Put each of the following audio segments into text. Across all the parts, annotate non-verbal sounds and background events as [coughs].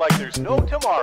like there's no tomorrow.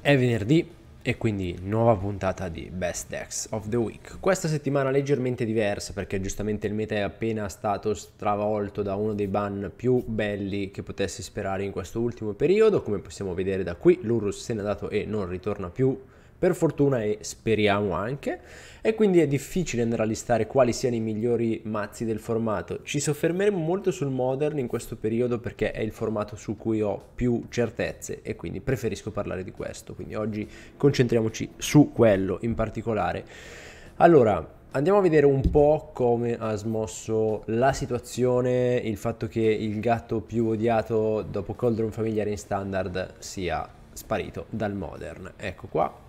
È venerdì e quindi nuova puntata di Best Decks of the Week. Questa settimana leggermente diversa perché giustamente il meta è appena stato stravolto da uno dei ban più belli che potessi sperare in questo ultimo periodo. Come possiamo vedere da qui, l'Urus se n'è andato e non ritorna più per fortuna e speriamo anche, e quindi è difficile andare a listare quali siano i migliori mazzi del formato. Ci soffermeremo molto sul Modern in questo periodo perché è il formato su cui ho più certezze e quindi preferisco parlare di questo, quindi oggi concentriamoci su quello in particolare. Allora, andiamo a vedere un po' come ha smosso la situazione il fatto che il gatto più odiato dopo Coldron familiare in standard sia sparito dal modern. Ecco qua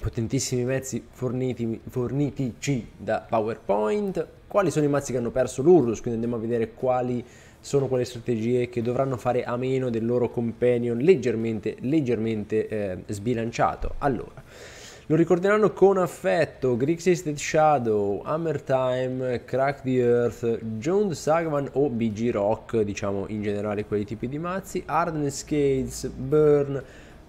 potentissimi mezzi forniti, fornitici da PowerPoint, quali sono i mazzi che hanno perso l'Urlus, quindi andiamo a vedere quali sono quelle strategie che dovranno fare a meno del loro companion leggermente, leggermente eh, sbilanciato. Allora, lo ricorderanno con affetto Grixis Dead Shadow, Hammer Time, Crack the Earth, Jones Sagman o BG Rock, diciamo in generale quei tipi di mazzi, Hardness Scales, Burn,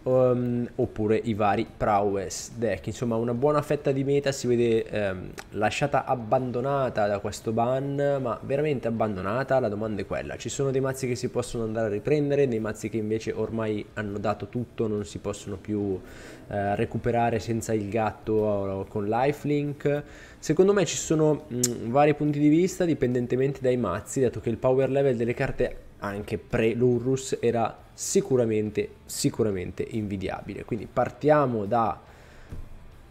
um, oppure i vari prowess deck. Insomma una buona fetta di meta si vede um, lasciata abbandonata da questo ban, ma veramente abbandonata? La domanda è quella. Ci sono dei mazzi che si possono andare a riprendere, dei mazzi che invece ormai hanno dato tutto, non si possono più uh, recuperare senza il gatto o, con lifelink. Secondo me ci sono mh, mm, vari punti di vista dipendentemente dai mazzi, dato che il power level delle carte anche pre-Lurrus era sicuramente, sicuramente invidiabile. Quindi partiamo da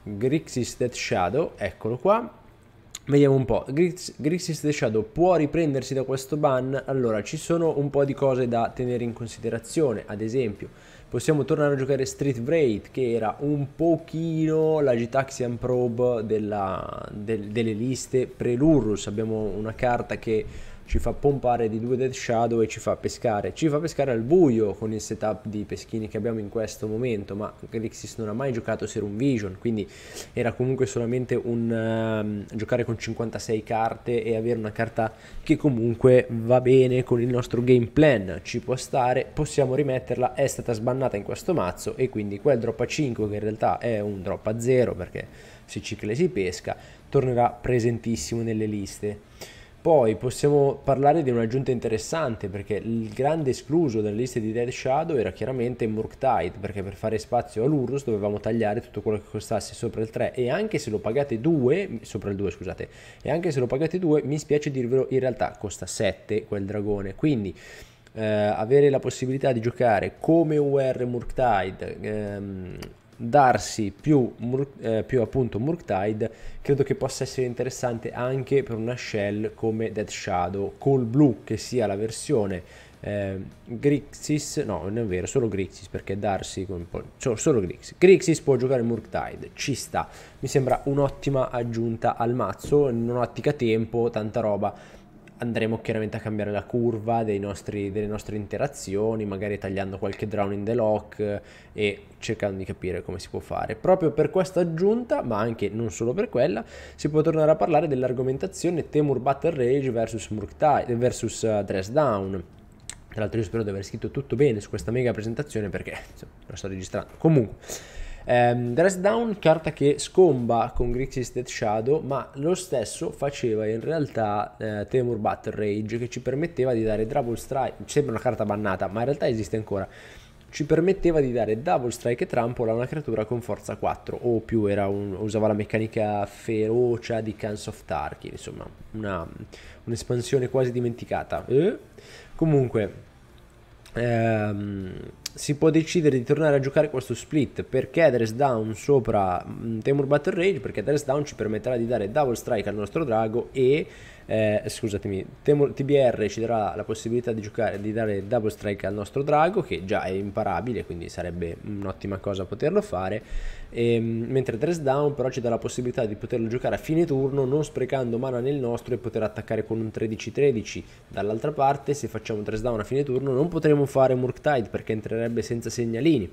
Grixis Death Shadow, eccolo qua. Vediamo un po', Grix, Grixis Death Shadow può riprendersi da questo ban? Allora, ci sono un po' di cose da tenere in considerazione, ad esempio possiamo tornare a giocare Street Wraith che era un pochino la Gitaxian Probe della, del, delle liste pre-Lurrus, abbiamo una carta che ci fa pompare di due death Shadow e ci fa pescare. Ci fa pescare al buio con il setup di peschini che abbiamo in questo momento, ma Grixis non ha mai giocato Serum Vision, quindi era comunque solamente un um, giocare con 56 carte e avere una carta che comunque va bene con il nostro game plan, ci può stare, possiamo rimetterla, è stata sbannata in questo mazzo e quindi quel drop a 5 che in realtà è un drop a 0 perché se cicla e si pesca, tornerà presentissimo nelle liste. Poi possiamo parlare di un'aggiunta interessante perché il grande escluso dalle lista di Dead Shadow era chiaramente Murktide perché per fare spazio all'Urus dovevamo tagliare tutto quello che costasse sopra il 3 e anche se lo pagate 2, sopra il 2 scusate, e anche se lo pagate 2 mi spiace dirvelo in realtà costa 7 quel dragone quindi eh, avere la possibilità di giocare come UR Murktide ehm, Darsi più, eh, più appunto Murktide credo che possa essere interessante anche per una shell come Dead Shadow col blu che sia la versione eh, Grixis no non è vero solo Grixis perché Darsi cioè, solo Grixis Grixis può giocare Murktide ci sta mi sembra un'ottima aggiunta al mazzo non ottica tempo tanta roba andremo chiaramente a cambiare la curva nostri, delle nostre interazioni, magari tagliando qualche drown in the lock eh, e cercando di capire come si può fare. Proprio per questa aggiunta, ma anche non solo per quella, si può tornare a parlare dell'argomentazione Temur Battle Rage versus, Murktai, eh, versus eh, Dress Down. Tra l'altro io spero di aver scritto tutto bene su questa mega presentazione perché insomma, la sto registrando. Comunque... Um, ehm, Dress Down, carta che scomba con Grixis Death Shadow, ma lo stesso faceva in realtà eh, Temur Battle Rage, che ci permetteva di dare Double Strike, sembra una carta bannata, ma in realtà esiste ancora, ci permetteva di dare Double Strike e Trampola a una creatura con forza 4 o più, un, usava la meccanica ferocia di Cans of Tarkin, insomma, una, un'espansione quasi dimenticata. Eh? Comunque... Ehm, si può decidere di tornare a giocare questo split perché Dress Down sopra mm, Temur Battle Rage perché Dress Down ci permetterà di dare Double Strike al nostro drago e eh, scusatemi, TBR ci darà la possibilità di giocare, di dare double strike al nostro drago che già è imparabile, quindi sarebbe un'ottima cosa poterlo fare, e, ehm, mentre Dress Down però ci dà la possibilità di poterlo giocare a fine turno non sprecando mana nel nostro e poter attaccare con un 13-13. Dall'altra parte se facciamo Dress Down a fine turno non potremo fare Murktide perché entrerebbe senza segnalini.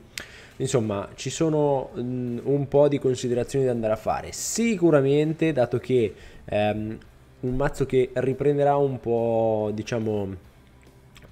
Insomma, ci sono un po' di considerazioni da andare a fare. Sicuramente, dato che ehm, un mazzo che riprenderà un po', diciamo,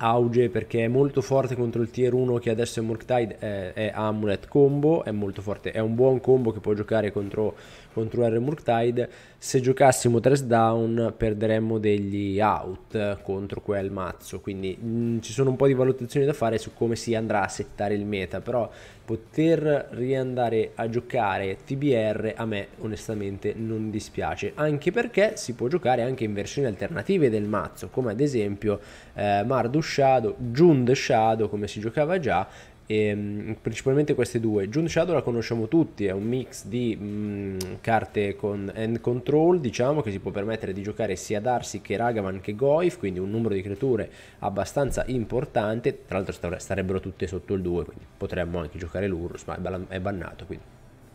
auge perché è molto forte contro il tier 1 che adesso è Murktide, è, è Amulet combo, è molto forte, è un buon combo che può giocare contro, contro R. Murktide, se giocassimo down perderemmo degli out contro quel mazzo, quindi mh, mm, ci sono un po' di valutazioni da fare su come si andrà a settare il meta, però poter riandare a giocare TBR a me onestamente non dispiace, anche perché si può giocare anche in versioni alternative del mazzo, come ad esempio eh, Mardu Shadow, Jund Shadow come si giocava già, e, ehm, principalmente queste due. June Shadow la conosciamo tutti, è un mix di mh, mm, carte con end control, diciamo, che si può permettere di giocare sia Darcy che Ragavan che Goif, quindi un numero di creature abbastanza importante, tra l'altro starebbero tutte sotto il 2, quindi potremmo anche giocare l'Urus, ma è bannato, quindi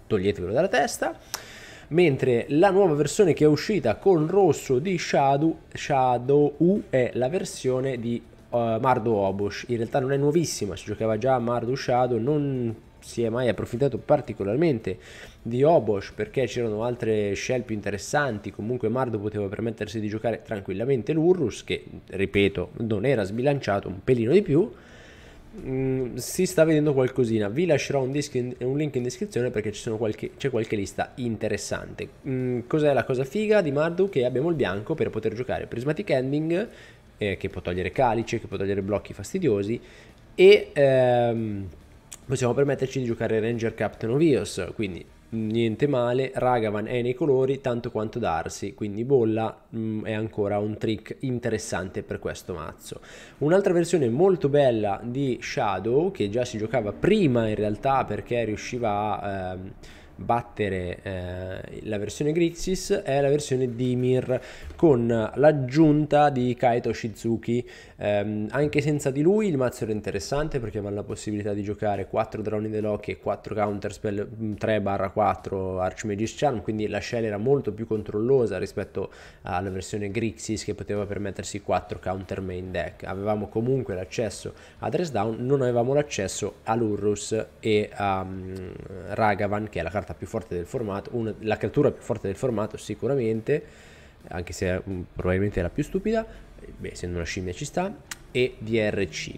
toglietevelo dalla testa mentre la nuova versione che è uscita con rosso di Shadow, Shadow U è la versione di uh, Mardu Obush. In realtà non è nuovissima, si giocava già Mardu Shadow, non si è mai approfittato particolarmente di Obosh perché c'erano altre shell più interessanti. Comunque Mardu poteva permettersi di giocare tranquillamente l'Urrus, che ripeto non era sbilanciato un pelino di più. Mm, si sta vedendo qualcosina. Vi lascerò un, in, un link in descrizione perché qualche, c'è qualche lista interessante. Mm, cos'è la cosa figa di Mardu? Che abbiamo il bianco per poter giocare Prismatic Ending, eh, che può togliere calice, che può togliere blocchi fastidiosi e ehm, possiamo permetterci di giocare Ranger Captain Ovios, quindi niente male, Ragavan è nei colori tanto quanto Darsi, quindi bolla mh, mm, è ancora un trick interessante per questo mazzo. Un'altra versione molto bella di Shadow che già si giocava prima in realtà perché riusciva a... Ehm, battere eh, la versione Grixis è la versione Dimir con l'aggiunta di Kaito Shizuki Um, anche senza di lui il mazzo era interessante perché aveva la possibilità di giocare 4 droni the e 4 Counterspell 3-4 Archmage's Charm, quindi la shell era molto più controllosa rispetto alla versione Grixis che poteva permettersi 4 Counter Main Deck. Avevamo comunque l'accesso a Dressdown, non avevamo l'accesso all'Urrus e a um, Ragavan che è la carta più forte del formato, una, la creatura più forte del formato sicuramente anche se mm, probabilmente è la più stupida, beh, essendo una scimmia ci sta, e DRC.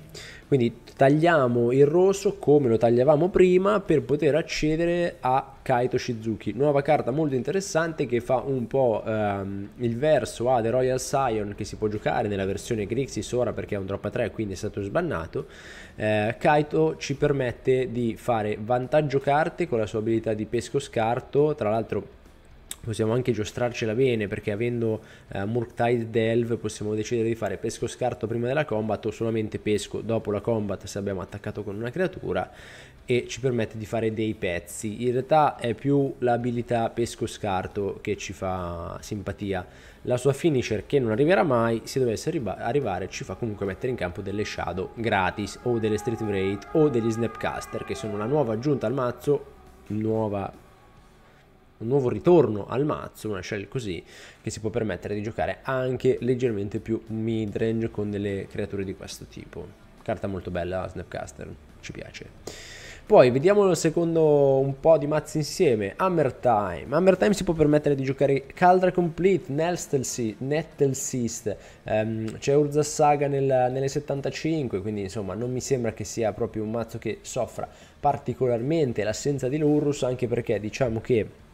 Quindi tagliamo il rosso come lo tagliavamo prima per poter accedere a Kaito Shizuki. Nuova carta molto interessante che fa un po' ehm, il verso a The Royal Scion che si può giocare nella versione Grixis ora perché è un drop a 3 quindi è stato sbannato. Eh, Kaito ci permette di fare vantaggio carte con la sua abilità di pesco scarto, tra l'altro possiamo anche giostrarcela bene perché avendo eh, Murktide Delve possiamo decidere di fare pesco scarto prima della combat o solamente pesco dopo la combat se abbiamo attaccato con una creatura e ci permette di fare dei pezzi in realtà è più l'abilità pesco scarto che ci fa simpatia la sua finisher che non arriverà mai se dovesse arrivare ci fa comunque mettere in campo delle shadow gratis o delle street rate o degli snapcaster che sono una nuova aggiunta al mazzo nuova un nuovo ritorno al mazzo, una shell così, che si può permettere di giocare anche leggermente più midrange con delle creature di questo tipo. Carta molto bella, Snapcaster, ci piace. Poi vediamo il secondo un po' di mazzi insieme. Hammer Time. Hammer Time si può permettere di giocare Caldra Complete, Nettlesist, um, ehm, c'è Urza Saga nel, nelle 75, quindi insomma non mi sembra che sia proprio un mazzo che soffra particolarmente l'assenza di Lurus, anche perché diciamo che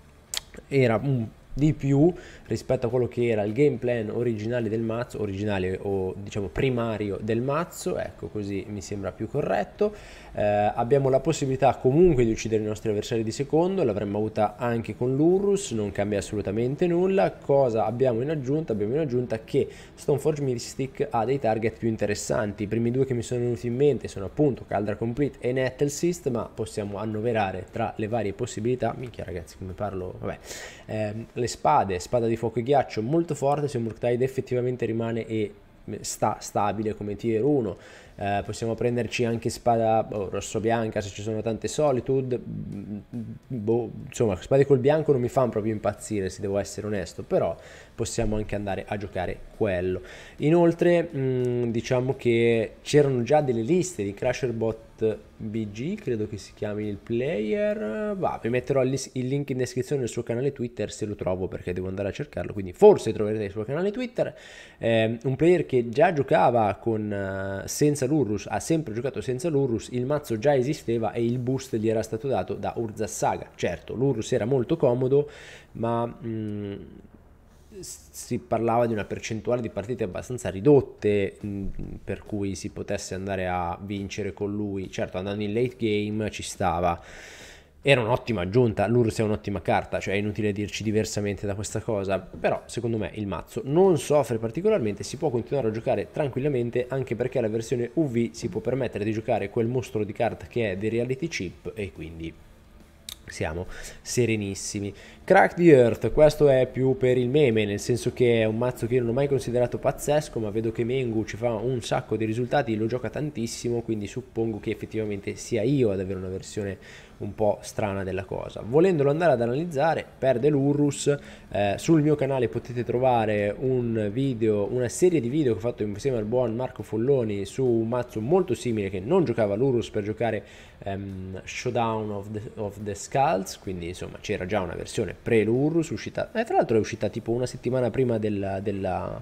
era un di più rispetto a quello che era il game plan originale del mazzo, originale o diciamo primario del mazzo, ecco così mi sembra più corretto. Eh, abbiamo la possibilità comunque di uccidere i nostri avversari di secondo, l'avremmo avuta anche con l'Urus, non cambia assolutamente nulla. Cosa abbiamo in aggiunta? Abbiamo in aggiunta che Stoneforge Mystic ha dei target più interessanti, i primi due che mi sono venuti in mente sono appunto Caldra Complete e Nettlesist, ma possiamo annoverare tra le varie possibilità, minchia ragazzi come parlo, vabbè, eh, le spade, spada di fuoco e ghiaccio molto forte se Murktide effettivamente rimane e eh, sta stabile come tier 1 eh, possiamo prenderci anche spada oh, rosso-bianca se ci sono tante solitude, mm, boh, insomma spade col bianco non mi fanno proprio impazzire se devo essere onesto, però possiamo anche andare a giocare quello. Inoltre mh, mm, diciamo che c'erano già delle liste di Crusher Bot BG, credo che si chiami il player, va, vi metterò il link in descrizione del suo canale Twitter se lo trovo perché devo andare a cercarlo, quindi forse troverete il suo canale Twitter, eh, un player che già giocava con, eh, senza senza l'Urrus, ha sempre giocato senza l'Urrus, il mazzo già esisteva e il boost gli era stato dato da Urza Saga. Certo, l'Urrus era molto comodo, ma mh, mm, si parlava di una percentuale di partite abbastanza ridotte mh, mm, per cui si potesse andare a vincere con lui. Certo, andando in late game ci stava era un'ottima aggiunta, l'URS è un'ottima carta, cioè è inutile dirci diversamente da questa cosa, però secondo me il mazzo non soffre particolarmente, si può continuare a giocare tranquillamente anche perché la versione UV si può permettere di giocare quel mostro di carta che è The reality chip e quindi siamo serenissimi. Crack the Earth, questo è più per il meme, nel senso che è un mazzo che io non ho mai considerato pazzesco, ma vedo che Mengu ci fa un sacco di risultati, lo gioca tantissimo, quindi suppongo che effettivamente sia io ad avere una versione un po' strana della cosa. Volendolo andare ad analizzare, perde l'Urrus. eh, sul mio canale potete trovare un video, una serie di video che ho fatto insieme al buon Marco Folloni su un mazzo molto simile che non giocava l'Urus per giocare ehm, Showdown of the, of the Skulls, quindi insomma c'era già una versione pre-l'Urus uscita, eh, tra l'altro è uscita tipo una settimana prima della, della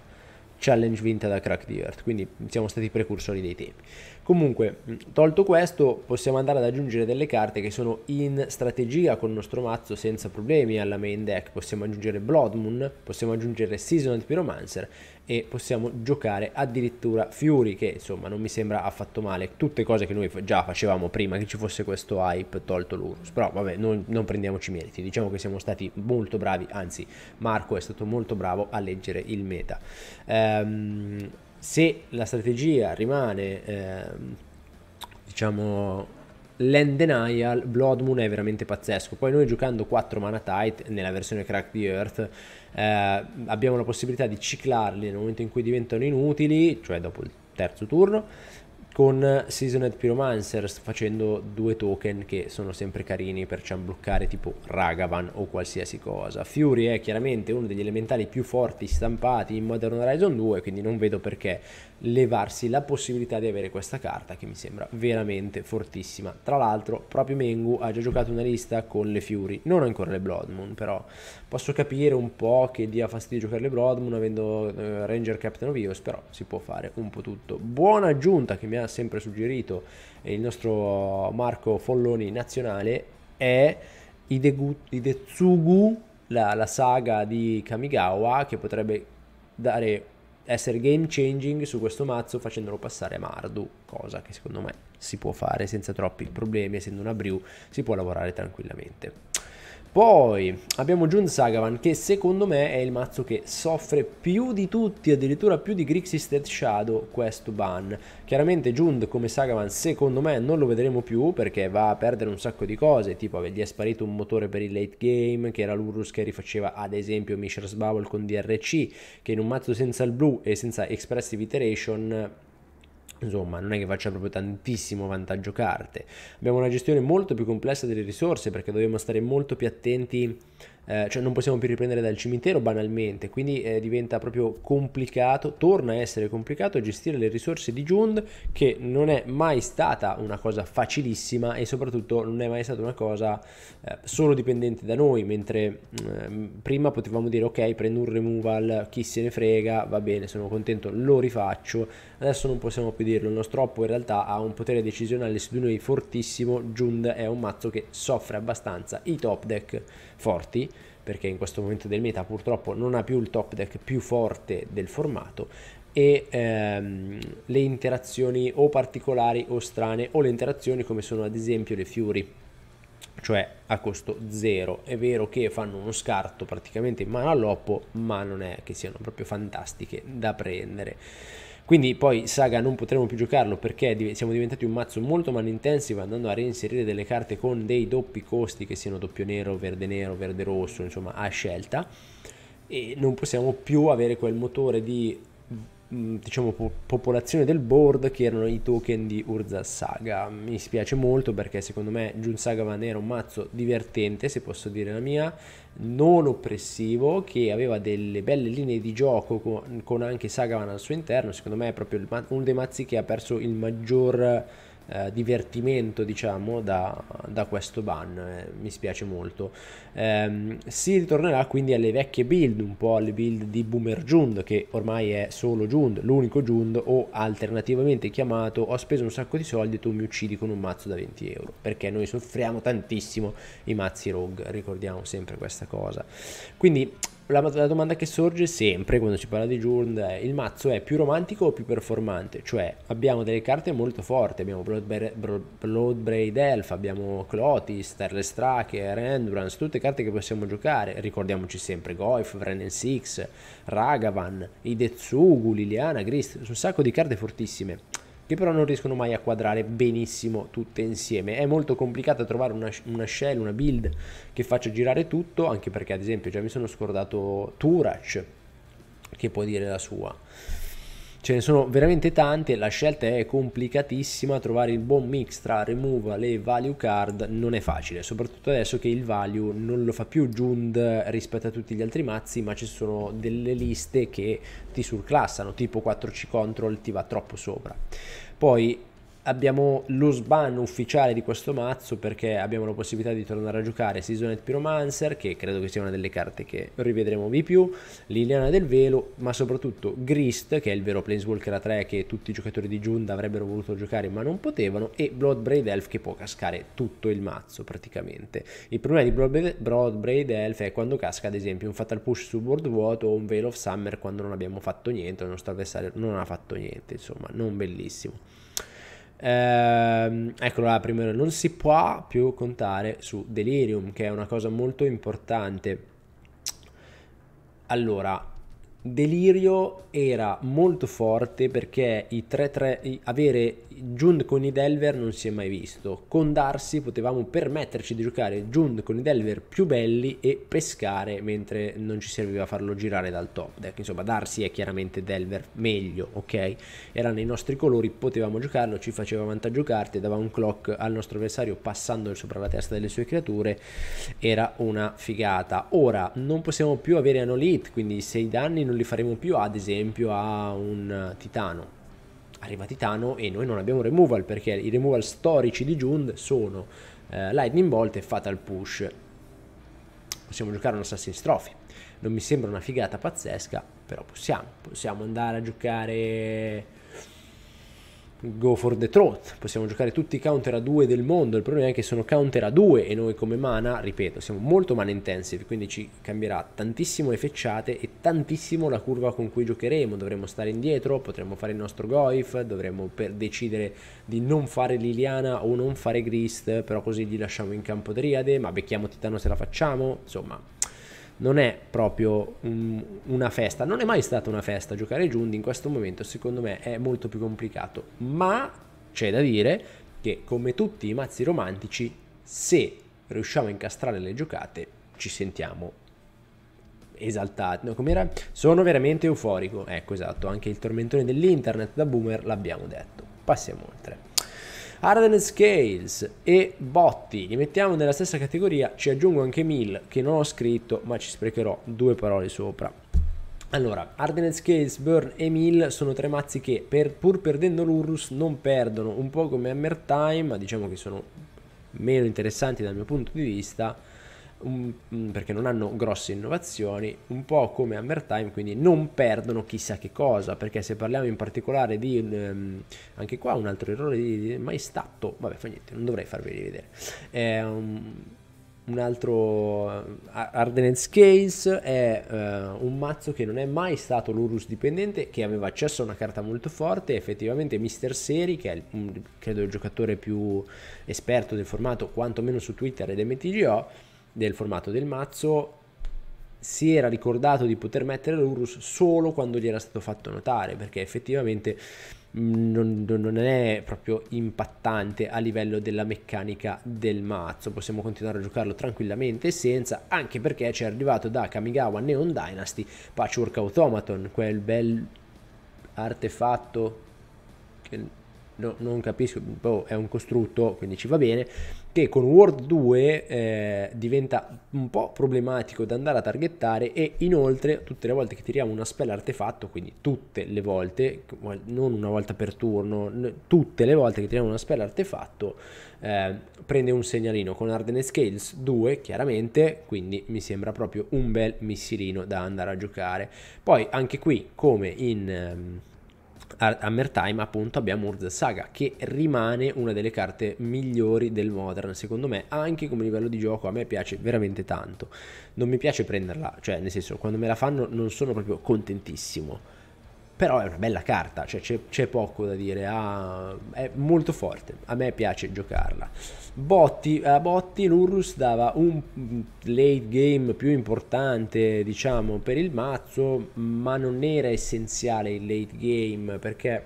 challenge vinta da Crack the Earth, quindi siamo stati precursori dei tempi. Comunque, tolto questo, possiamo andare ad aggiungere delle carte che sono in strategia con il nostro mazzo senza problemi alla main deck. Possiamo aggiungere Blood Moon, possiamo aggiungere Seasoned Pyromancer e possiamo giocare addirittura Fury, che insomma non mi sembra affatto male. Tutte cose che noi già facevamo prima che ci fosse questo hype tolto l'Urus. Però vabbè, noi non prendiamoci meriti, diciamo che siamo stati molto bravi, anzi Marco è stato molto bravo a leggere il meta. Ehm se la strategia rimane eh, diciamo land denial Blood Moon è veramente pazzesco poi noi giocando 4 mana tight nella versione crack di Earth eh, abbiamo la possibilità di ciclarli nel momento in cui diventano inutili cioè dopo il terzo turno con Seasoned Pyromancer sto facendo due token che sono sempre carini per ciambluccare tipo Ragavan o qualsiasi cosa. Fury è chiaramente uno degli elementali più forti stampati in Modern Horizon 2, quindi non vedo perché levarsi la possibilità di avere questa carta che mi sembra veramente fortissima. Tra l'altro proprio Mengu ha già giocato una lista con le Fury, non ancora le Bloodmoon però posso capire un po' che dia fastidio giocare le Bloodmoon avendo eh, Ranger Captain of Eos, però si può fare un po' tutto. Buona aggiunta che mi ha sempre suggerito il nostro Marco Folloni nazionale è Idegu, Idetsugu, la, la saga di Kamigawa che potrebbe dare essere game changing su questo mazzo facendolo passare a Mardu, cosa che secondo me si può fare senza troppi problemi, essendo una brew si può lavorare tranquillamente. Poi abbiamo Jun Sagavan che secondo me è il mazzo che soffre più di tutti, addirittura più di Grixis Dead Shadow questo ban. Chiaramente Jund come Sagavan secondo me non lo vedremo più perché va a perdere un sacco di cose, tipo gli è sparito un motore per il late game che era l'Urus che rifaceva ad esempio Mishra's Bubble con DRC, che in un mazzo senza il blu e senza Expressive Iteration Insomma, non è che faccia proprio tantissimo vantaggio carte. Abbiamo una gestione molto più complessa delle risorse perché dobbiamo stare molto più attenti eh, cioè non possiamo più riprendere dal cimitero banalmente, quindi eh, diventa proprio complicato, torna a essere complicato gestire le risorse di Jund che non è mai stata una cosa facilissima e soprattutto non è mai stata una cosa eh, solo dipendente da noi, mentre mm, prima potevamo dire ok prendo un removal, chi se ne frega, va bene, sono contento, lo rifaccio, adesso non possiamo più dirlo, il nostro oppo in realtà ha un potere decisionale su di noi fortissimo, Jund è un mazzo che soffre abbastanza i top deck forti, perché in questo momento del meta purtroppo non ha più il top deck più forte del formato, e ehm, le interazioni o particolari o strane, o le interazioni come sono ad esempio le Fury cioè a costo zero. È vero che fanno uno scarto praticamente in mano all'oppo, ma non è che siano proprio fantastiche da prendere. Quindi poi Saga non potremo più giocarlo perché siamo diventati un mazzo molto man intensive andando a reinserire delle carte con dei doppi costi che siano doppio nero, verde nero, verde rosso, insomma a scelta e non possiamo più avere quel motore di diciamo, po- popolazione del board che erano i token di Urza Saga. Mi spiace molto perché secondo me Jun Sagavan era un mazzo divertente, se posso dire la mia, non oppressivo, che aveva delle belle linee di gioco con, con anche Sagavan al suo interno. Secondo me è proprio ma- uno dei mazzi che ha perso il maggior eh, divertimento diciamo da, da questo ban eh, mi spiace molto ehm, si ritornerà quindi alle vecchie build un po' alle build di Boomer Jund che ormai è solo Jund l'unico Jund o alternativamente chiamato ho speso un sacco di soldi e tu mi uccidi con un mazzo da 20 euro perché noi soffriamo tantissimo i mazzi rogue ricordiamo sempre questa cosa quindi la, la, domanda che sorge sempre quando si parla di Jund è il mazzo è più romantico o più performante? Cioè abbiamo delle carte molto forti, abbiamo Bloodbraid Blood Elf, abbiamo Clotis, Terless Tracker, Endurance, tutte carte che possiamo giocare, ricordiamoci sempre Goif, Vrenen Six, Ragavan, Idetsugu, Liliana, Grist, un sacco di carte fortissime che però non riescono mai a quadrare benissimo tutte insieme. È molto complicato trovare una, una shell, una build che faccia girare tutto, anche perché ad esempio già mi sono scordato Turac che può dire la sua ce ne sono veramente tante, la scelta è complicatissima, trovare il buon mix tra removal e value card non è facile, soprattutto adesso che il value non lo fa più Jund rispetto a tutti gli altri mazzi, ma ci sono delle liste che ti surclassano, tipo 4C Control ti va troppo sopra. Poi abbiamo lo sban ufficiale di questo mazzo perché abbiamo la possibilità di tornare a giocare Seasoned Pyromancer che credo che sia una delle carte che rivedremo di più Liliana del Velo ma soprattutto Grist che è il vero Planeswalker a 3 che tutti i giocatori di Giunda avrebbero voluto giocare ma non potevano e Bloodbraid Elf che può cascare tutto il mazzo praticamente il problema di Bloodbraid Elf è quando casca ad esempio un Fatal Push su board vuoto o un Veil of Summer quando non abbiamo fatto niente o il nostro avversario non ha fatto niente insomma non bellissimo Ehm, eccolo là, primero, non si può più contare su Delirium, che è una cosa molto importante. Allora, Delirio era molto forte perché i 3-3, avere Jund con i Delver non si è mai visto. Con Darcy potevamo permetterci di giocare Jund con i Delver più belli e pescare mentre non ci serviva farlo girare dal top deck. Insomma, Darcy è chiaramente Delver meglio, ok? Era nei nostri colori, potevamo giocarlo, ci faceva vantaggio carte, dava un clock al nostro avversario passando sopra la testa delle sue creature. Era una figata. Ora non possiamo più avere Anolith, quindi se i danni non li faremo più ad esempio a un titano arriva titano e noi non abbiamo removal perché i removal storici di Jund sono eh, lightning bolt e fatal push possiamo giocare un assassin's trophy non mi sembra una figata pazzesca però possiamo possiamo andare a giocare go for the throat, possiamo giocare tutti i counter a 2 del mondo, il problema è che sono counter a 2 e noi come mana, ripeto, siamo molto mana intensive, quindi ci cambierà tantissimo le fecciate e tantissimo la curva con cui giocheremo, dovremo stare indietro, potremo fare il nostro goif, dovremo decidere di non fare Liliana o non fare Grist, però così gli lasciamo in campo Driade, ma becchiamo Titano se la facciamo, insomma non è proprio un, una festa, non è mai stata una festa giocare Jund in questo momento secondo me è molto più complicato, ma c'è da dire che come tutti i mazzi romantici se riusciamo a incastrare le giocate ci sentiamo esaltati, no, com'era? Sono veramente euforico, ecco esatto, anche il tormentone dell'internet da boomer l'abbiamo detto, passiamo oltre. Arden Scales e Botti, li mettiamo nella stessa categoria, ci aggiungo anche Mill che non ho scritto ma ci sprecherò due parole sopra. Allora, Ardened Scales, Burn e Mill sono tre mazzi che per, pur perdendo l'Urus non perdono, un po' come Hammer Time, ma diciamo che sono meno interessanti dal mio punto di vista un, mm, perché non hanno grosse innovazioni, un po' come Hammertime, quindi non perdono chissà che cosa, perché se parliamo in particolare di um, anche qua un altro errore di, di mai stato, vabbè fa niente, non dovrei farvi rivedere. È un, un altro eh, Ardenance Case è uh, un mazzo che non è mai stato l'Urus dipendente, che aveva accesso a una carta molto forte. Effettivamente, Mr. Seri, che è il, credo il giocatore più esperto del formato, quantomeno su Twitter ed MTGO del formato del mazzo si era ricordato di poter mettere l'Urus solo quando gli era stato fatto notare, perché effettivamente mm, non, non, è proprio impattante a livello della meccanica del mazzo. Possiamo continuare a giocarlo tranquillamente senza, anche perché ci è arrivato da Kamigawa Neon Dynasty Patchwork Automaton, quel bel artefatto che no, non capisco, boh, è un costrutto, quindi ci va bene che con World 2 eh, diventa un po' problematico da andare a targettare e inoltre tutte le volte che tiriamo una spell artefatto, quindi tutte le volte, non una volta per turno, tutte le volte che tiriamo una spell artefatto eh, prende un segnalino con Arden Scales 2 chiaramente, quindi mi sembra proprio un bel missilino da andare a giocare. Poi anche qui come in... Ehm, Hammertime appunto abbiamo Urza Saga che rimane una delle carte migliori del Modern secondo me anche come livello di gioco a me piace veramente tanto non mi piace prenderla cioè nel senso quando me la fanno non sono proprio contentissimo però è una bella carta, cioè c'è, c'è poco da dire, ah, è molto forte, a me piace giocarla. Botti, a eh, Botti l'Urrus dava un mm, late game più importante diciamo per il mazzo, ma non era essenziale il late game perché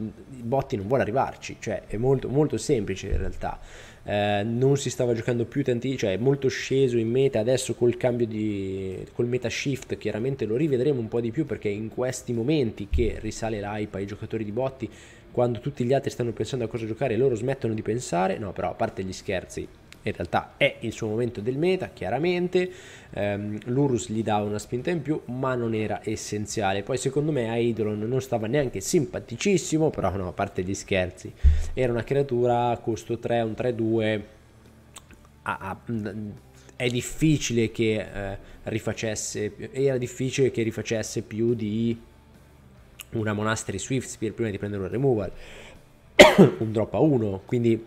mm, Botti non vuole arrivarci, cioè è molto, molto semplice in realtà eh, non si stava giocando più tanti, cioè è molto sceso in meta, adesso col cambio di col meta shift chiaramente lo rivedremo un po' di più perché in questi momenti che risale l'hype ai giocatori di botti, quando tutti gli altri stanno pensando a cosa giocare loro smettono di pensare, no però a parte gli scherzi, in realtà è il suo momento del meta, chiaramente, ehm, l'Urus gli dà una spinta in più, ma non era essenziale. Poi secondo me Eidolon non stava neanche simpaticissimo, però no, a parte gli scherzi, era una creatura a costo 3, un 3-2, è difficile che eh, rifacesse, era difficile che rifacesse più di una Monastery Swift spear prima di prendere un removal, [coughs] un drop a 1, quindi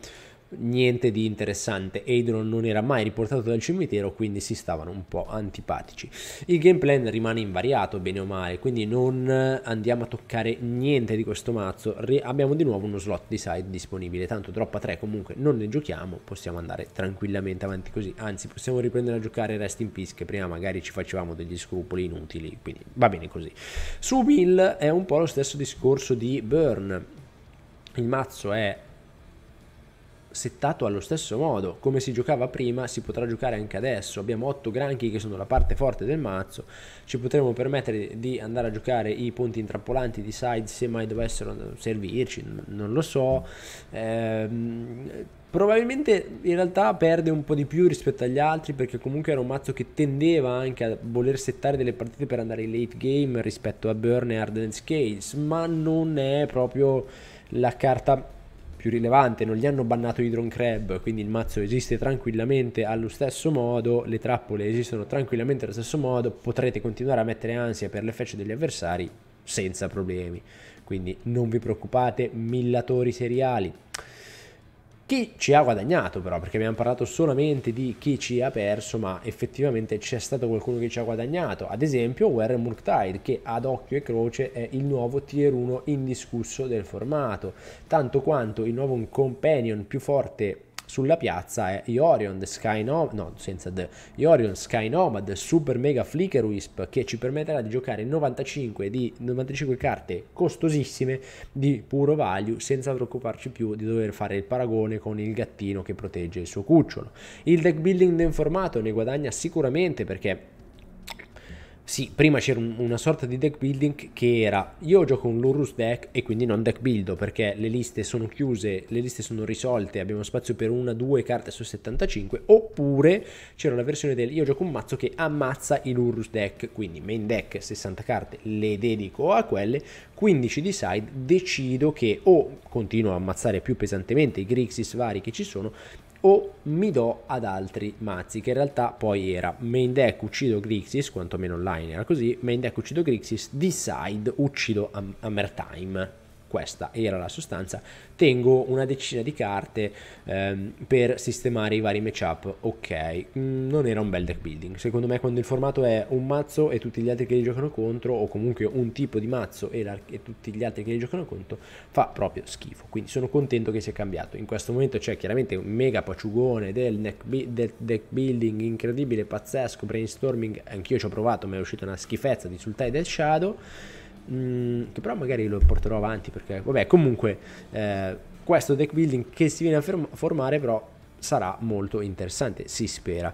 niente di interessante. Adron non era mai riportato dal cimitero, quindi si stavano un po' antipatici. Il game plan rimane invariato, bene o male, quindi non andiamo a toccare niente di questo mazzo. Re- abbiamo di nuovo uno slot di side disponibile, tanto droppa 3 comunque non ne giochiamo, possiamo andare tranquillamente avanti così. Anzi, possiamo riprendere a giocare Rest in Peace, che prima magari ci facevamo degli scrupoli inutili, quindi va bene così. Su Bill è un po' lo stesso discorso di Burn. Il mazzo è settato allo stesso modo. Come si giocava prima, si potrà giocare anche adesso. Abbiamo 8 granchi che sono la parte forte del mazzo. Ci potremo permettere di andare a giocare i ponti intrappolanti di side se mai dovessero servirci, non lo so. Ehm, probabilmente in realtà perde un po' di più rispetto agli altri perché comunque era un mazzo che tendeva anche a voler settare delle partite per andare in late game rispetto a Burn e Arden Scales, ma non è proprio la carta più rilevante, non gli hanno bannato i drone crab, quindi il mazzo esiste tranquillamente allo stesso modo, le trappole esistono tranquillamente allo stesso modo, potrete continuare a mettere ansia per le fece degli avversari senza problemi. Quindi non vi preoccupate, millatori seriali. Chi ci ha guadagnato però, perché abbiamo parlato solamente di chi ci ha perso, ma effettivamente c'è stato qualcuno che ci ha guadagnato. Ad esempio Warren Murktide, che ad occhio e croce è il nuovo tier 1 indiscusso del formato, tanto quanto il nuovo companion più forte sulla piazza è Iorion, The Sky Nomad, no, senza The, Iorion Sky Nomad, Super Mega Flicker Wisp, che ci permetterà di giocare 95, di, 95 carte costosissime di puro value senza preoccuparci più di dover fare il paragone con il gattino che protegge il suo cucciolo. Il deck building informato ne guadagna sicuramente perché sì, prima c'era un, una sorta di deck building che era io gioco un Lurus deck e quindi non deck buildo perché le liste sono chiuse, le liste sono risolte, abbiamo spazio per una, due carte su 75, oppure c'era la versione del io gioco un mazzo che ammazza i Lurus deck, quindi main deck 60 carte le dedico a quelle, 15 di side decido che o continuo a ammazzare più pesantemente i Grixis vari che ci sono o mi do ad altri mazzi, che in realtà poi era main deck uccido Grixis, quantomeno online era così, main deck uccido Grixis, decide uccido Hammer Time questa era la sostanza, tengo una decina di carte ehm, per sistemare i vari matchup, ok, mm, non era un bel deck building, secondo me quando il formato è un mazzo e tutti gli altri che li giocano contro, o comunque un tipo di mazzo e, la, e tutti gli altri che li giocano contro, fa proprio schifo, quindi sono contento che sia cambiato, in questo momento c'è chiaramente un mega paciugone del deck, del deck building incredibile, pazzesco, brainstorming, anch'io ci ho provato, mi è uscita una schifezza di Sultai del Shadow, Mm, che però magari lo porterò avanti perché, vabbè, comunque eh, questo deck building che si viene a ferm- formare però sarà molto interessante, si spera.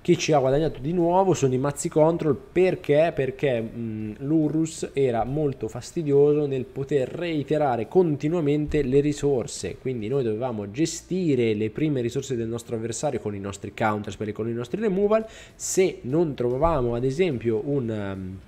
Chi ci ha guadagnato di nuovo sono i mazzi control perché? Perché mh, mm, l'Urus era molto fastidioso nel poter reiterare continuamente le risorse, quindi noi dovevamo gestire le prime risorse del nostro avversario con i nostri counterspell con i nostri removal, se non trovavamo ad esempio un... Um,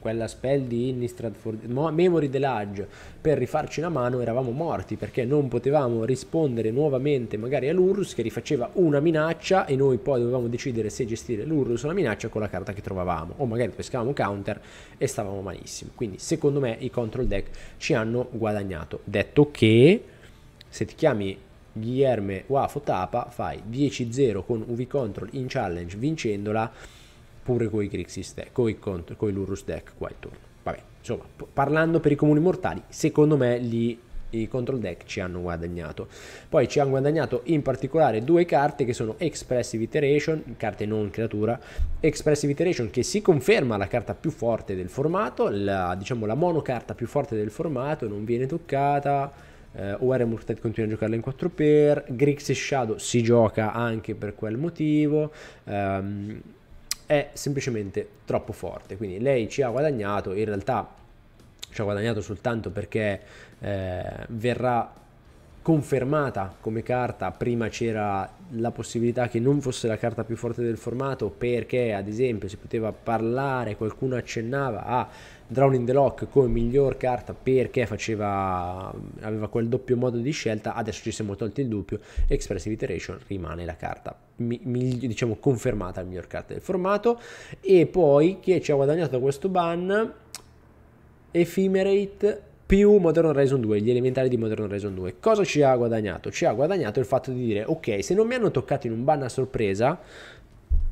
quella spell di Innistrad for Memory Delage per rifarci una mano eravamo morti perché non potevamo rispondere nuovamente magari all'Urrus che rifaceva una minaccia e noi poi dovevamo decidere se gestire l'Urus o la minaccia con la carta che trovavamo o magari pescavamo counter e stavamo malissimo quindi secondo me i control deck ci hanno guadagnato detto che se ti chiami Guilherme Wafo Tapa fai 10-0 con UV Control in challenge vincendola pure con i Grixis deck, con i coi Lurus deck qua intorno. Vabbè, insomma, p- parlando per i comuni mortali, secondo me gli, i control deck ci hanno guadagnato. Poi ci hanno guadagnato in particolare due carte che sono Expressive Iteration, carte non creatura, Expressive Iteration che si conferma la carta più forte del formato, la, diciamo la monocarta più forte del formato, non viene toccata. Eh, uh, OR Murtet continua a giocarla in 4 per Grixis Shadow si gioca anche per quel motivo. Um, è semplicemente troppo forte. Quindi lei ci ha guadagnato, in realtà ci ha guadagnato soltanto perché eh, verrà confermata come carta, prima c'era la possibilità che non fosse la carta più forte del formato perché ad esempio si poteva parlare, qualcuno accennava a Drowning the Lock come miglior carta perché faceva, aveva quel doppio modo di scelta, adesso ci siamo tolti il dubbio, Expressive Iteration rimane la carta mi, mi, diciamo confermata la miglior carta del formato e poi che ci ha guadagnato questo ban Ephemerate più Modern Horizon 2, gli elementari di Modern Horizon 2. Cosa ci ha guadagnato? Ci ha guadagnato il fatto di dire, ok, se non mi hanno toccato in un ban a sorpresa,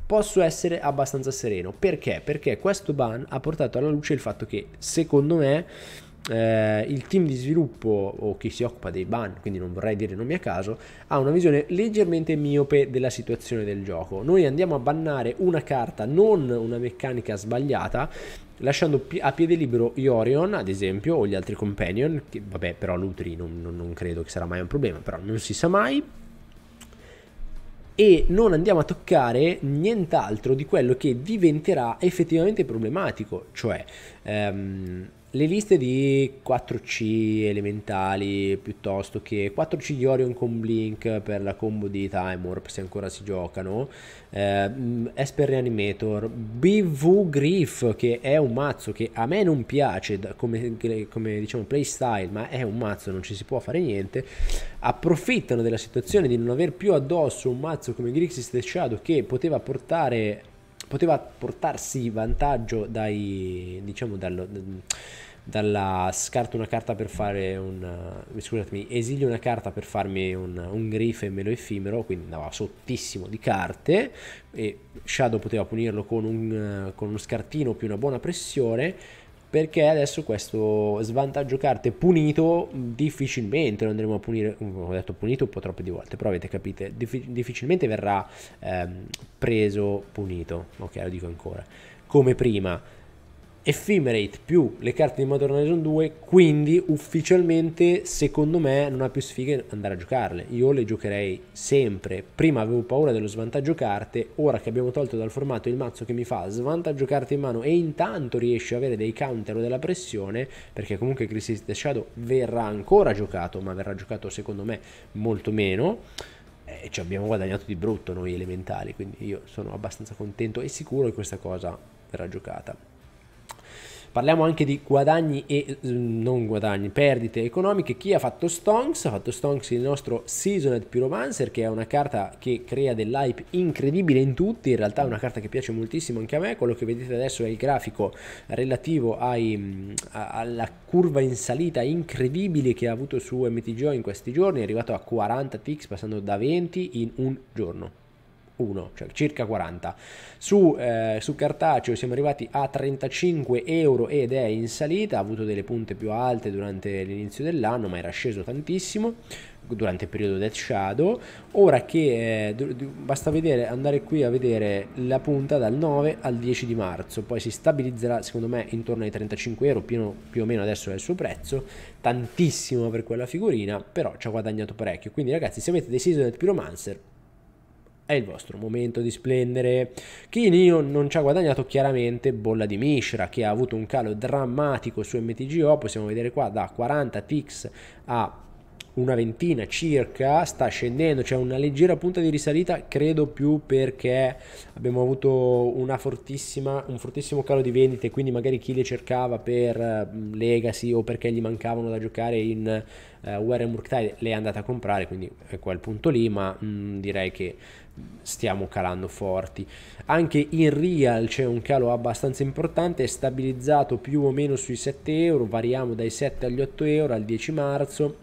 posso essere abbastanza sereno. Perché? Perché questo ban ha portato alla luce il fatto che, secondo me, eh, il team di sviluppo o chi si occupa dei ban, quindi non vorrei dire nomi a caso, ha una visione leggermente miope della situazione del gioco. Noi andiamo a bannare una carta, non una meccanica sbagliata, lasciando a piede libero Iorion, ad esempio, o gli altri companion, che vabbè, però Lutri non, non, non credo che sarà mai un problema, però non si sa mai e non andiamo a toccare nient'altro di quello che diventerà effettivamente problematico, cioè ehm, le liste di 4C elementali piuttosto che 4C di Orion con Blink per la combo di Time Warp se ancora si giocano eh, Esper Reanimator BV Griff che è un mazzo che a me non piace come, come diciamo playstyle ma è un mazzo non ci si può fare niente approfittano della situazione di non aver più addosso un mazzo come Grixis The Shadow che poteva portare poteva portarsi vantaggio dai, diciamo, dallo, dalla scarto una carta per fare un eh, scusatemi esilio una carta per farmi un, un grife meno effimero quindi andava sottissimo di carte e Shadow poteva punirlo con, un, eh, con uno scartino più una buona pressione perché adesso questo svantaggio carte punito difficilmente lo andremo a punire, ho detto punito un po' troppe di volte, però avete capito, difficilmente verrà ehm, preso punito, ok lo dico ancora, come prima Ephemerate più le carte di Modern Horizon 2, quindi ufficialmente secondo me non ha più sfiga andare a giocarle. Io le giocherei sempre. Prima avevo paura dello svantaggio carte, ora che abbiamo tolto dal formato il mazzo che mi fa svantaggio carte in mano e intanto riesce a avere dei counter o della pressione, perché comunque Crisis the Shadow verrà ancora giocato, ma verrà giocato secondo me molto meno. E eh, ci abbiamo guadagnato di brutto noi elementari, quindi io sono abbastanza contento e sicuro che questa cosa verrà giocata. Parliamo anche di guadagni e mm, non guadagni, perdite economiche. Chi ha fatto Stonks? Ha fatto Stonks il nostro Seasoned Pyromancer, che è una carta che crea dell'hype incredibile in tutti. In realtà è una carta che piace moltissimo anche a me. Quello che vedete adesso è il grafico relativo ai, mm, alla curva in salita incredibile che ha avuto su MTGO in questi giorni. È arrivato a 40 ticks, passando da 20 in un giorno. 1, cioè circa 40. Su, eh, su, cartaceo siamo arrivati a 35 euro ed è in salita, ha avuto delle punte più alte durante l'inizio dell'anno, ma era sceso tantissimo durante il periodo Death Shadow. Ora che eh, basta vedere, andare qui a vedere la punta dal 9 al 10 di marzo, poi si stabilizzerà secondo me intorno ai 35 euro, più, più o meno adesso è il suo prezzo, tantissimo per quella figurina, però ci ha guadagnato parecchio. Quindi ragazzi, se avete dei Seasoned Pyromancer è il vostro momento di splendere. Chi non ci ha guadagnato chiaramente bolla di Mishra che ha avuto un calo drammatico su MTGO, possiamo vedere qua da 40 ticks a una ventina circa, sta scendendo, c'è una leggera punta di risalita, credo più perché abbiamo avuto un fortissimo calo di vendite, quindi magari chi le cercava per mm, Legacy o perché gli mancavano da giocare in uh, eh, War Murktide le è andata a comprare, quindi è quel punto lì, ma mh, mm, direi che stiamo calando forti. Anche in real c'è un calo abbastanza importante, è stabilizzato più o meno sui 7 euro, variamo dai 7 agli 8 euro al 10 marzo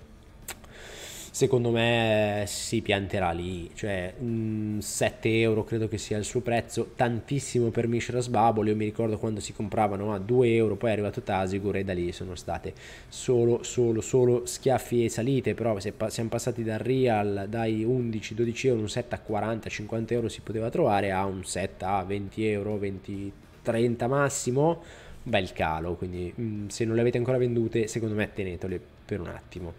secondo me si pianterà lì, cioè mh, 7 euro credo che sia il suo prezzo, tantissimo per Mishra Sbabolo, io mi ricordo quando si compravano a 2 euro, poi è arrivato Tasigur e da lì sono state solo, solo, solo schiaffi e salite, però se pa- siamo passati dal Real dai 11-12 euro, un set a 40-50 euro si poteva trovare a un set a 20 euro, 20-30 massimo, bel calo, quindi mh, mm, se non le avete ancora vendute secondo me tenetele per un attimo.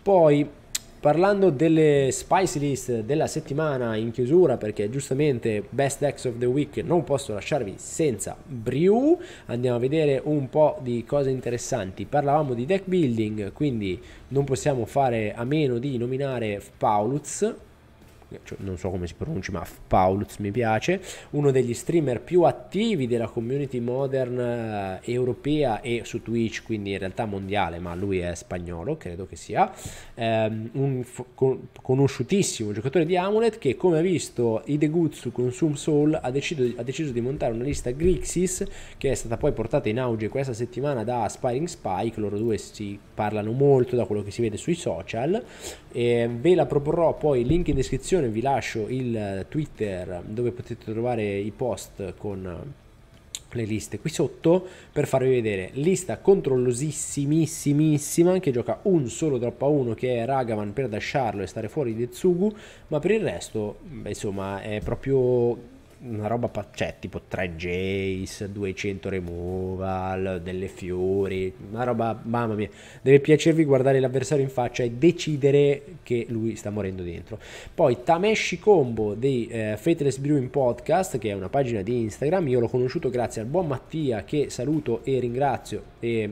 Poi Parlando delle spice list della settimana in chiusura, perché giustamente best decks of the week non posso lasciarvi senza Brew, andiamo a vedere un po' di cose interessanti. Parlavamo di deck building, quindi non possiamo fare a meno di nominare Paulus, cioè non so come si pronuncia, ma Paulus mi piace, uno degli streamer più attivi della community modern eh, europea e su Twitch, quindi in realtà mondiale, ma lui è spagnolo, credo che sia, ehm, un con- conosciutissimo giocatore di Amulet che come ha visto Idegutsu con Sum Soul ha deciso, ha deciso di montare una lista Grixis che è stata poi portata in auge questa settimana da Aspiring Spike, loro due si parlano molto da quello che si vede sui social, e ve la proporrò poi link in descrizione descrizione vi lascio il eh, Twitter dove potete trovare i post con eh, le liste qui sotto per farvi vedere lista controllosissimissima che gioca un solo drop a 1 che è Ragavan per lasciarlo e stare fuori di Tsugu ma per il resto insomma è proprio una roba, cioè tipo 3 Jace, 200 removal, delle fiori, una roba, mamma mia, deve piacervi guardare l'avversario in faccia e decidere che lui sta morendo dentro. Poi Tameshi Combo dei eh, Fateless Brewing Podcast, che è una pagina di Instagram, io l'ho conosciuto grazie al buon Mattia che saluto e ringrazio e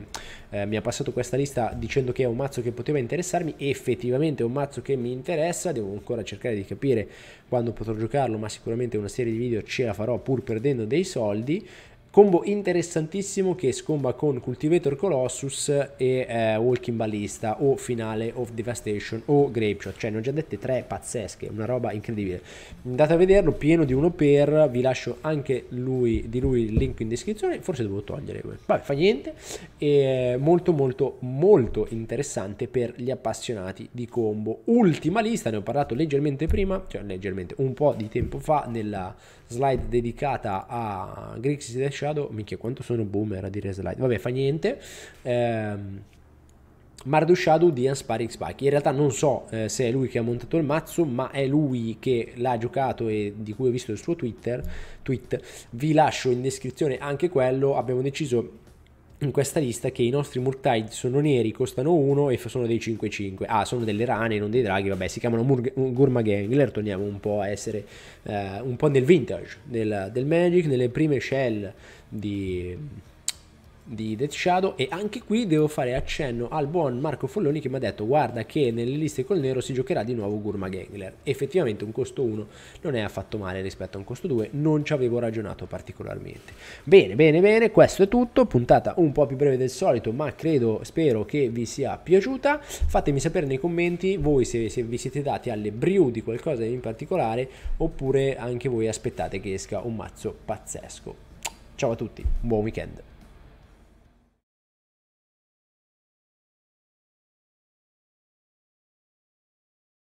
eh, mi ha passato questa lista dicendo che è un mazzo che poteva interessarmi effettivamente è un mazzo che mi interessa, devo ancora cercare di capire quando potrò giocarlo, ma sicuramente una serie di video ce la farò pur perdendo dei soldi. Combo interessantissimo che scomba con Cultivator Colossus e eh, Walking Ballista o Finale of Devastation o Grape Shot. cioè ne ho già dette tre pazzesche, una roba incredibile. Andate a vederlo, pieno di uno per, vi lascio anche lui, di lui il link in descrizione, forse devo togliere, vabbè fa niente, e eh, molto molto molto interessante per gli appassionati di combo. Ultima lista, ne ho parlato leggermente prima, cioè leggermente un po' di tempo fa nella slide dedicata a Grixis Dash Shadow, minchia quanto sono boomer a dire slide, vabbè fa niente, ehm, Mardu Shadow di Unsparing Spike. In realtà non so eh, se è lui che ha montato il mazzo, ma è lui che l'ha giocato e di cui ho visto il suo Twitter. Tweet. Vi lascio in descrizione anche quello. Abbiamo deciso in questa lista che i nostri Murktide sono neri, costano 1 e sono dei 5-5. Ah, sono delle rane, non dei draghi, vabbè, si chiamano Murg- Gurma Gangler, torniamo un po' a essere eh, un po' nel vintage del, del Magic, nelle prime shell di di Death Shadow e anche qui devo fare accenno al buon Marco Folloni che mi ha detto guarda che nelle liste col nero si giocherà di nuovo Gurma Gangler effettivamente un costo 1 non è affatto male rispetto a un costo 2 non ci avevo ragionato particolarmente bene bene bene questo è tutto puntata un po' più breve del solito ma credo spero che vi sia piaciuta fatemi sapere nei commenti voi se, se vi siete dati alle brew di qualcosa in particolare oppure anche voi aspettate che esca un mazzo pazzesco ciao a tutti buon weekend